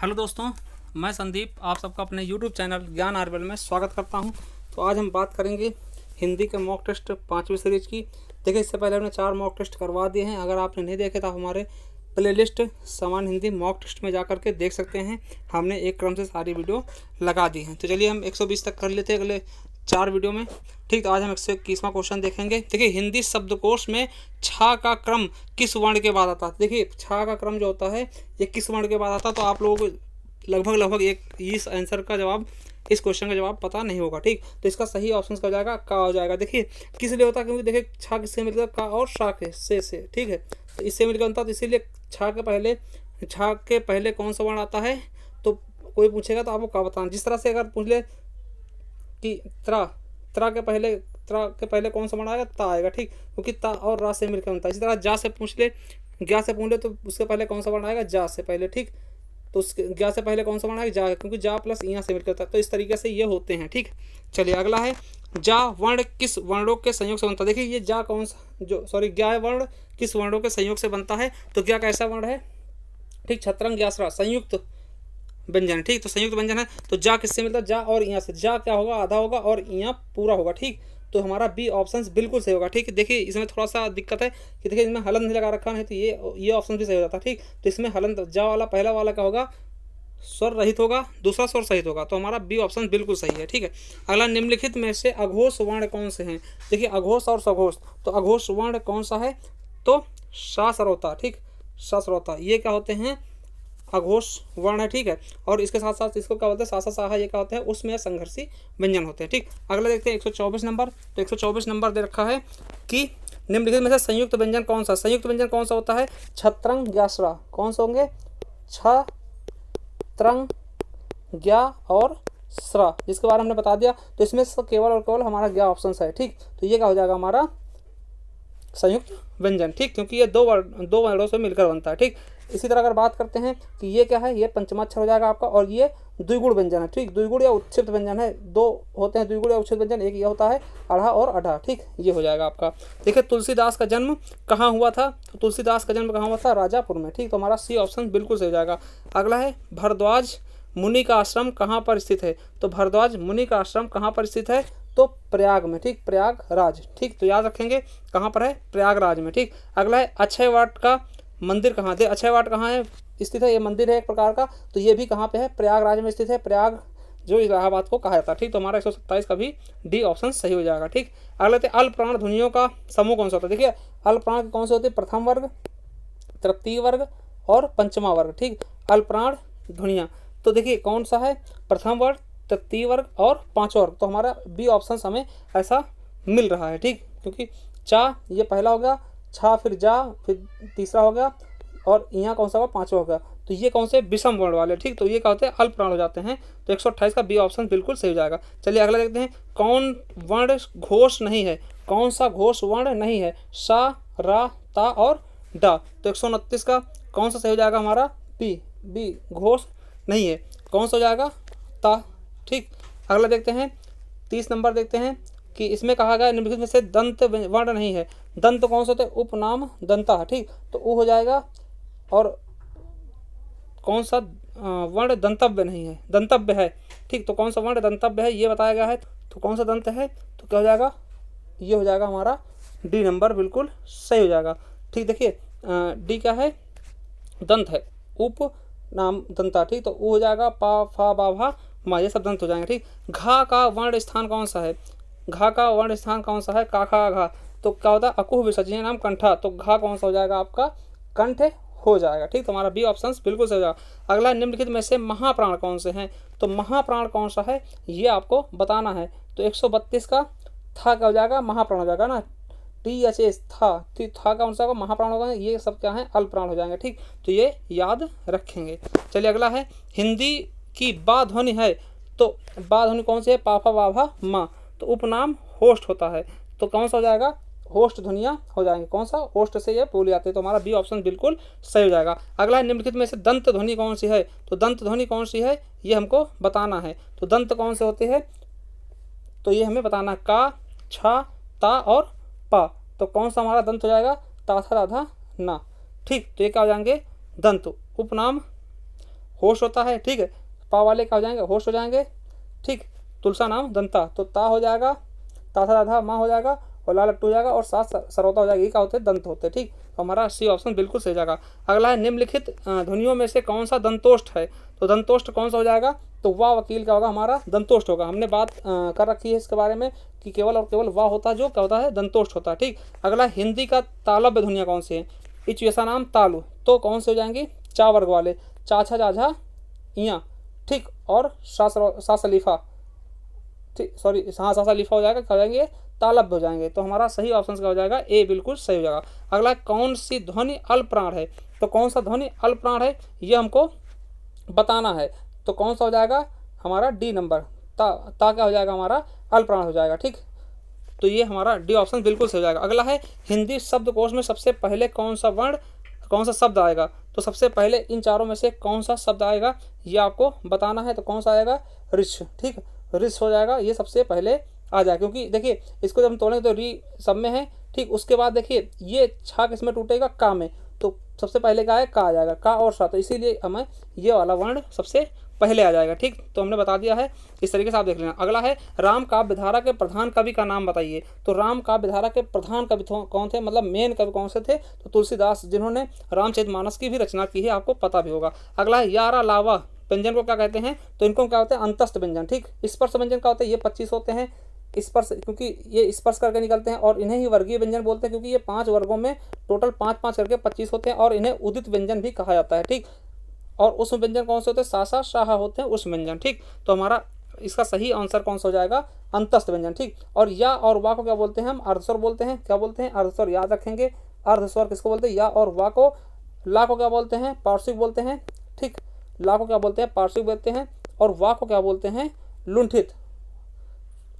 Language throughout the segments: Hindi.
हेलो दोस्तों मैं संदीप आप सबका अपने यूट्यूब चैनल ज्ञान आर्वेल में स्वागत करता हूं तो आज हम बात करेंगे हिंदी के मॉक टेस्ट पाँचवीं सीरीज की देखिए इससे पहले हमने चार मॉक टेस्ट करवा दिए हैं अगर आपने नहीं देखे तो आप हमारे प्लेलिस्ट समान हिंदी मॉक टेस्ट में जा करके देख सकते हैं हमने एक क्रम से सारी वीडियो लगा दी हैं तो चलिए हम एक तक कर लेते हैं अगले चार वीडियो में ठीक तो आज हम एक सौ इक्कीसवां क्वेश्चन देखेंगे देखिए हिंदी शब्दकोश में छा का क्रम किस वर्ण के बाद आता है देखिए छा का क्रम जो होता है ये किस वर्ण के बाद आता तो आप लोगों को लगभग लगभग एक इस आंसर का जवाब इस क्वेश्चन का जवाब पता नहीं होगा ठीक तो इसका सही ऑप्शन का जाएगा का हो जाएगा देखिए किस लिए होता है क्योंकि देखिए छा किससे मिलता का और शा के से से ठीक है तो इससे मिलकर बनता तो इसीलिए छा के पहले छा के पहले कौन सा वर्ण आता है तो कोई पूछेगा तो आपको का बताना जिस तरह से अगर पूछ ले कि त्रा त्रा के पहले त्रा के पहले कौन सा वर्ण आएगा ता आएगा ठीक क्योंकि ता और रा से मिलकर बनता है इसी तरह जा से पूछ ले ज्ञा से पूछ ले तो उसके पहले कौन सा वर्ण आएगा जा से पहले ठीक तो उसके ज्ञा से पहले कौन सा वर्ण आएगा जा क्योंकि जा प्लस यहाँ से मिलकर होता है तो इस तरीके से ये होते हैं ठीक चलिए अगला है जा वर्ण किस वर्णों के संयोग से बनता है देखिए ये जा कौन सा जो सॉरी ज्ञा वर्ण किस वर्णों के संयोग से बनता है तो क्या कैसा वर्ण है ठीक छत्रंग ज्ञासरा संयुक्त व्यंजन ठीक तो संयुक्त व्यंजन है तो जा किससे मिलता है जा और यहाँ से जा क्या होगा आधा होगा और यहाँ पूरा होगा ठीक तो हमारा बी ऑप्शन बिल्कुल सही होगा ठीक है देखिए इसमें थोड़ा सा दिक्कत है कि देखिए इसमें हलन नहीं लगा रखा है तो ये ये ऑप्शन भी सही हो जाता है ठीक तो इसमें हलन तो जा वाला पहला वाला क्या होगा स्वर रहित होगा दूसरा स्वर सहित होगा तो हमारा बी ऑप्शन बिल्कुल सही है ठीक है अगला निम्नलिखित में से अघोष वर्ण कौन से हैं देखिए अघोष और सघोष तो अघोष वर्ण कौन सा है तो सासरोता ठीक सरोता ये क्या होते हैं अघोष वर्ण है ठीक है और इसके साथ साथ इसको क्या बोलते हैं सासा साहा ये क्या होता है उसमें संघर्षी व्यंजन होते हैं ठीक अगला देखते हैं एक नंबर तो एक नंबर दे रखा है कि निम्नलिखित में से संयुक्त व्यंजन कौन सा संयुक्त व्यंजन कौन सा होता है छत्रंग ग्यासरा कौन से होंगे छ त्रंग ग्या और स्र जिसके बारे में हमने बता दिया तो इसमें केवल और केवल हमारा ग्या ऑप्शन है ठीक तो ये क्या हो जाएगा हमारा संयुक्त व्यंजन ठीक क्योंकि ये दो वर्ड दो वर्णों से मिलकर बनता है ठीक इसी तरह अगर बात करते हैं कि ये क्या है ये पंचमाक्षर हो जाएगा आपका और ये द्विगुण व्यंजन है ठीक द्विगुण या उच्छिप्त व्यंजन है दो होते हैं द्विगुण या उच्छिप्त व्यंजन एक ये होता है अढ़ा और अढ़ा ठीक ये हो जाएगा आपका देखिए तुलसीदास का जन्म कहाँ हुआ था तो तुलसीदास का जन्म कहाँ हुआ था राजापुर में ठीक तो हमारा सी ऑप्शन बिल्कुल सही हो जाएगा अगला है भरद्वाज मुनि का आश्रम कहाँ पर स्थित है तो भरद्वाज मुनि का आश्रम कहाँ पर स्थित है तो प्रयाग में ठीक प्रयागराज ठीक तो याद रखेंगे कहाँ पर है प्रयागराज में ठीक अगला है अक्षय वाट का मंदिर कहाँ थे अक्षय अच्छा, वाट कहाँ है स्थित है ये मंदिर है एक प्रकार का तो ये भी कहाँ पे है प्रयागराज में स्थित है प्रयाग जो इलाहाबाद को कहा जाता है ठीक तो हमारा एक सौ सत्ताईस का भी डी ऑप्शन सही हो जाएगा ठीक अगले थे अल्प प्राण ध्वनियों का समूह कौन सा होता है देखिए अल्प प्राण कौन से होते हैं प्रथम वर्ग तृतीय वर्ग और पंचमा वर्ग ठीक अल्प प्राण ध्वनिया तो देखिए कौन सा है प्रथम वर्ग तृतीय वर्ग और पांचवा वर्ग तो हमारा बी ऑप्शन हमें ऐसा मिल रहा है ठीक क्योंकि चा ये पहला हो गया छा फिर जा फिर तीसरा हो गया और यहाँ कौन सा होगा पाँचवा होगा तो ये कौन से विषम वर्ण वाले ठीक तो ये क्या होते हैं अल्प प्राण हो जाते हैं तो एक का बी ऑप्शन बिल्कुल सही हो जाएगा चलिए अगला देखते हैं कौन वर्ण घोष नहीं है कौन सा घोष वर्ण नहीं है सा रा ता और डा तो एक का कौन सा सही हो जाएगा हमारा बी बी घोष नहीं है कौन सा हो जाएगा ता ठीक अगला देखते हैं तीस नंबर देखते हैं कि इसमें कहा गया निम्नलिखित में से दंत वर्ण नहीं है दंत कौन से होते उपनाम दंता ठीक तो वो हो जाएगा और कौन सा वर्ण दंतव्य नहीं है दंतव्य है ठीक तो कौन सा वर्ण दंतव्य है ये बताया गया है तो कौन सा दंत है तो क्या हो जाएगा ये हो जाएगा हमारा डी नंबर बिल्कुल सही हो जाएगा ठीक देखिए डी क्या है दंत है उप नाम दंता ठीक तो वो हो जाएगा पा फा बा भा मा ये सब दंत हो जाएंगे ठीक घा का वर्ण स्थान कौन सा है घा का वर्ण स्थान कौन सा है काखा घा तो क्या होता है अकुह विसर्जन नाम कंठा तो घा कौन सा हो जाएगा आपका कंठ हो जाएगा ठीक तुम्हारा बी ऑप्शन बिल्कुल सही जाएगा अगला निम्नलिखित में से महाप्राण कौन से हैं तो महाप्राण कौन सा है ये आपको बताना है तो बत्तीस का था क्या हो जाएगा महाप्राण हो जाएगा ना टी एच एस था ठीक तो था कौन सा होगा महाप्राण होगा ये सब क्या है अल्पप्राण हो जाएंगे ठीक तो ये याद रखेंगे चलिए अगला है हिंदी की बा ध्वनि है तो बा ध्वनि कौन सी है पाफा वाभा माँ तो उपनाम होस्ट होता है तो कौन सा हो जाएगा होस्ट ध्वनिया हो जाएंगे कौन सा होस्ट से ये बोली जाती है तो हमारा बी ऑप्शन बिल्कुल सही हो जाएगा अगला है निम्नलिखित में से दंत ध्वनि कौन सी है तो दंत ध्वनि कौन सी है ये हमको बताना है तो दंत कौन से होते हैं तो ये हमें बताना का छा ता और पा तो कौन सा हमारा दंत हो जाएगा ताथा राधा ना ठीक तो ये क्या हो जाएंगे दंत उपनाम होश होता है ठीक है पा वाले क्या हो जाएंगे होश हो जाएंगे ठीक तुलसा नाम दंता तो ता हो जाएगा तासा राधा माँ हो जाएगा और लाल लट्टू हो जाएगा और सात सरोता हो जाएगा ये क्या होते हैं दंत होते हैं ठीक तो हमारा सी ऑप्शन बिल्कुल सही जाएगा अगला है निम्नलिखित ध्वनियों में से कौन सा दंतोष्ट है तो दंतोष्ट कौन सा हो जाएगा तो वाह वकील का होगा हमारा दंतोष्ट होगा हमने बात कर रखी है इसके बारे में कि केवल और केवल वाह होता है जो क्या होता है दंतोष्ट होता है ठीक अगला हिंदी का तालव्य ध्वनिया कौन सी है इच वैसा नाम तालु तो कौन से हो जाएंगे चा वर्ग वाले चाछा चाझा इया ठीक और शासलीफा ठीक सॉरी हाँ सा लिफा हो जाएगा क्या हो जाएंगे तालब हो जाएंगे तो हमारा सही ऑप्शन क्या हो जाएगा ए बिल्कुल सही हो जाएगा अगला कौन सी ध्वनि अल्प्राण है तो कौन सा ध्वनि अल्प्राण है ये हमको बताना है तो कौन सा हो जाएगा हमारा डी नंबर ता ता क्या हो जाएगा हमारा अल्प्राण हो जाएगा ठीक तो ये हमारा डी ऑप्शन बिल्कुल सही हो जाएगा अगला है हिंदी शब्द में सबसे पहले कौन सा वर्ण कौन सा शब्द आएगा तो सबसे पहले इन चारों में से कौन सा शब्द आएगा ये आपको बताना है तो कौन सा आएगा रिछ ठीक रिस हो जाएगा ये सबसे पहले आ जाए क्योंकि देखिए इसको जब हम तोड़ेंगे तो री सब में है ठीक उसके बाद देखिए ये छा किस में टूटेगा का में तो सबसे पहले क्या है का आ जाएगा का और सा तो इसीलिए हमें ये वाला वर्ण सबसे पहले आ जाएगा ठीक तो हमने बता दिया है इस तरीके से आप देख लेना अगला है राम काव्यधारा के प्रधान कवि का नाम बताइए तो राम काव्यधारा के प्रधान कवि कौन थे मतलब मेन कवि कौन से थे तो तुलसीदास जिन्होंने रामचरित मानस की भी रचना की है आपको पता भी होगा अगला है यारा लावा व्यंजन को क्या कहते हैं तो इनको क्या होता है अंतस्थ व्यंजन ठीक स्पर्श व्यंजन क्या होता है ये पच्चीस होते हैं स्पर्श क्योंकि ये स्पर्श करके निकलते हैं और इन्हें ही वर्गीय व्यंजन बोलते हैं क्योंकि ये पांच वर्गों में टोटल पांच पांच करके पच्चीस होते हैं और इन्हें उदित व्यंजन भी कहा जाता है ठीक और उस व्यंजन कौन से होते हैं सासा शाह होते हैं उस व्यंजन ठीक तो हमारा इसका सही आंसर कौन सा हो जाएगा अंतस्थ व्यंजन ठीक और या और वाह को क्या बोलते हैं हम अर्धस्वर बोलते हैं क्या बोलते हैं अर्धस्वर याद रखेंगे अर्धस्वर किसको बोलते हैं या और वाह को ला को क्या बोलते हैं पार्श्विक बोलते हैं ठीक ला को क्या बोलते हैं पार्श्विक बोलते हैं और वा को क्या बोलते हैं लुंठित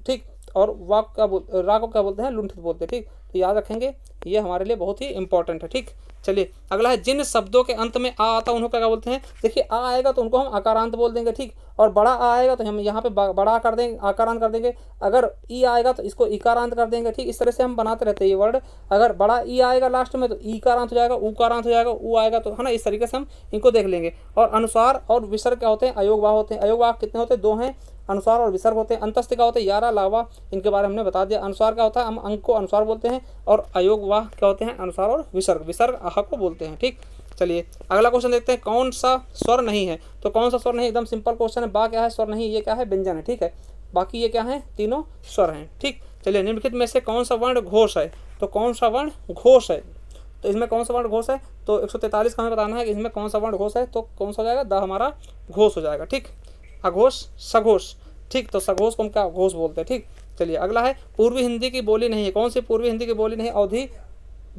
ठीक और वा का क्या बोल रा को क्या बोलते हैं लुंठित बोलते हैं ठीक तो याद रखेंगे ये हमारे लिए बहुत ही इंपॉर्टेंट है ठीक चलिए अगला है जिन शब्दों के अंत में आ आता है उनको क्या बोलते हैं देखिए आ आएगा तो उनको हम आकारांत बोल देंगे ठीक और बड़ा आ आएगा तो हम यहाँ पे बड़ा कर देंगे आकारांत कर देंगे अगर ई आएगा तो इसको इकारांत कर देंगे ठीक इस तरह से हम बनाते रहते हैं ये वर्ड अगर बड़ा ई आएगा लास्ट में तो ई कारांत हो जाएगा ऊ कारांत हो जाएगा ऊ आएगा तो है ना इस तरीके से हम इनको देख लेंगे और अनुसार और विसर्ग क्या होते हैं अयोगवाह होते हैं अयोगवाह कितने होते हैं दो हैं अनुसार और विसर्ग होते हैं अंतस्थ क्या होते हैं यारह लावा इनके बारे में हमने बता दिया अनुसार क्या होता है हम अंक को अनुसार बोलते हैं और अयोग वाह क्या होते हैं अनुसार और विसर्ग विसर्ग आह को बोलते हैं ठीक चलिए अगला क्वेश्चन देखते हैं कौन सा स्वर नहीं है तो कौन सा स्वर नहीं एकदम सिंपल क्वेश्चन है बा क्या है स्वर नहीं ये क्या है व्यंजन है ठीक है बाकी ये क्या है तीनों स्वर हैं ठीक चलिए निम्नलिखित में से कौन सा वर्ण घोष है तो कौन सा वर्ण घोष है तो इसमें कौन सा वर्ण घोष है तो 143 का हमें बताना है कि इसमें कौन सा वर्ण घोष है तो कौन सा हो जाएगा द हमारा घोष हो जाएगा ठीक अघोष सघोष ठीक तो सघोष को हम क्या घोष बोलते हैं ठीक चलिए अगला है पूर्वी हिंदी की बोली नहीं है कौन सी पूर्वी हिंदी की बोली नहीं अवधि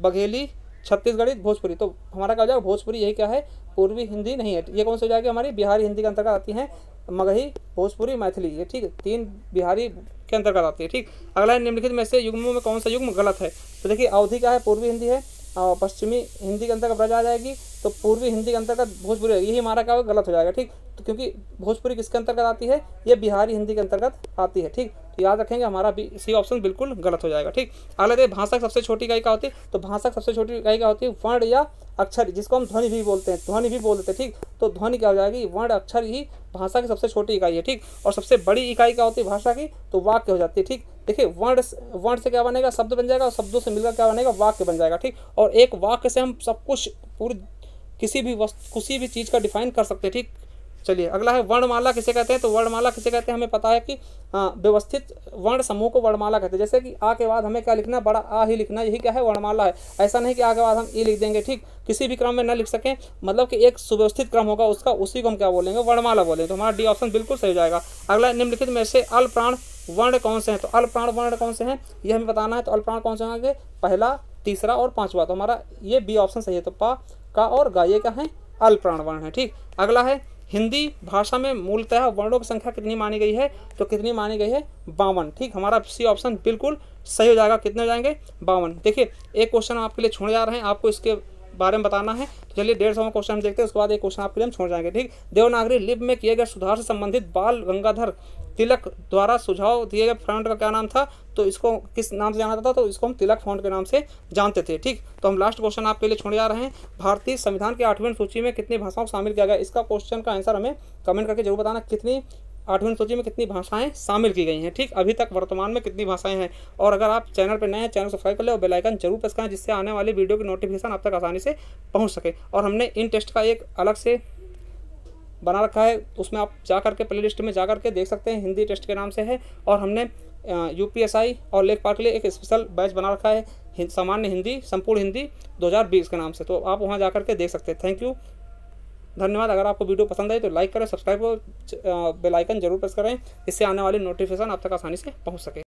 बघेली छत्तीसगढ़ी भोजपुरी तो हमारा क्या हो जाएगा भोजपुरी यही क्या है पूर्वी हिंदी नहीं है ये कौन सी हो जाएगी हमारी बिहारी हिंदी के अंतर्गत आती हैं मगही भोजपुरी मैथिली ये ठीक तीन बिहारी के अंतर्गत आती है ठीक अगला है निम्नलिखित में से युग्मों में कौन सा युग्म गलत है तो देखिए अवधि क्या है पूर्वी हिंदी है और पश्चिमी हिंदी के अंतर्गत ब्रज आ जाएगी तो पूर्वी हिंदी के अंतर्गत भोजपुरी यही हमारा क्या गलत हो जाएगा ठीक तो क्योंकि भोजपुरी किसके अंतर्गत आती है ये बिहारी हिंदी के अंतर्गत आती है ठीक याद रखेंगे हमारा भी सी ऑप्शन बिल्कुल गलत हो जाएगा ठीक अगला देखिए भाषा सबसे छोटी इकाई क्या होती है तो भाषा सबसे छोटी इकाई क्या होती है वर्ण या अक्षर जिसको हम ध्वनि भी बोलते हैं ध्वनि भी बोलते हैं ठीक तो ध्वनि क्या हो जाएगी वर्ण अक्षर ही भाषा की सबसे छोटी इकाई है ठीक और सबसे बड़ी इकाई क्या होती है भाषा की तो वाक्य हो जाती है ठीक देखिए वर्ण वर्ण से क्या बनेगा शब्द बन जाएगा और शब्दों से मिलकर क्या बनेगा वाक्य बन जाएगा ठीक और एक वाक्य से हम सब कुछ पूरी किसी भी वस्तु किसी भी चीज़ का डिफाइन कर सकते हैं ठीक चलिए अगला है वर्णमाला किसे कहते हैं तो वर्णमाला किसे कहते हैं हमें पता है कि हाँ, व्यवस्थित वर्ण समूह को वर्णमाला कहते हैं जैसे कि आ के बाद हमें क्या लिखना बड़ा आ ही लिखना यही क्या है वर्णमाला है ऐसा नहीं कि आ के बाद हम ई लिख देंगे ठीक किसी भी क्रम में न लिख सकें मतलब कि एक सुव्यवस्थित क्रम होगा उसका उसी को हम क्या बोलेंगे वर्णमाला बोलेंगे तो हमारा डी ऑप्शन बिल्कुल सही हो जाएगा अगला निम्नलिखित में से अल प्राण वर्ण कौन से हैं तो अल प्राण वर्ण कौन से हैं ये हमें बताना है तो अल प्राण कौन से होंगे पहला तीसरा और पांचवा तो हमारा ये बी ऑप्शन सही है तो पा का और गाये का क्या है अल्प्राण प्राण वर्ण है ठीक अगला है हिंदी भाषा में मूलतः वर्णों की संख्या कितनी मानी गई है तो कितनी मानी गई है बावन ठीक हमारा सी ऑप्शन बिल्कुल सही हो जाएगा कितने हो जाएंगे बावन देखिए एक क्वेश्चन आपके लिए छोड़ जा रहे हैं आपको इसके बारे में बताना है तो चलिए डेढ़ सौ क्वेश्चन देखते हैं उसके बाद एक क्वेश्चन आपके लिए हम छोड़ जाएंगे ठीक देवनागरी लिप में किए गए सुधार से संबंधित बाल गंगाधर तिलक द्वारा सुझाव दिए गए फ्रंट का क्या नाम था तो इसको किस नाम से जाना जाता था तो इसको हम तिलक फॉन्ट के नाम से जानते थे ठीक तो हम लास्ट क्वेश्चन आपके लिए छोड़े जा रहे हैं भारतीय संविधान की आठवीं सूची में कितनी भाषाओं को शामिल किया गया इसका क्वेश्चन का आंसर हमें कमेंट करके जरूर बताना कितनी आठवीं सूची में कितनी भाषाएं शामिल की गई हैं ठीक अभी तक वर्तमान में कितनी भाषाएं हैं और अगर आप चैनल पर नए हैं चैनल सब्सक्राइब कर लें और बेल आइकन जरूर प्रेस करें जिससे आने वाली वीडियो की नोटिफिकेशन आप तक आसानी से पहुंच सके और हमने इन टेस्ट का एक अलग से बना रखा है उसमें आप जा करके प्ले लिस्ट में जा करके देख सकते हैं हिंदी टेस्ट के नाम से है और हमने यू और लेख पार्क के लिए एक स्पेशल बैच बना रखा है सामान्य हिंदी संपूर्ण हिंदी 2020 के नाम से तो आप वहाँ जा करके देख सकते हैं थैंक यू धन्यवाद अगर आपको वीडियो पसंद आई तो लाइक करें सब्सक्राइब करो बेलाइकन जरूर प्रेस करें इससे आने वाली नोटिफिकेशन आप तक आसानी से पहुँच सके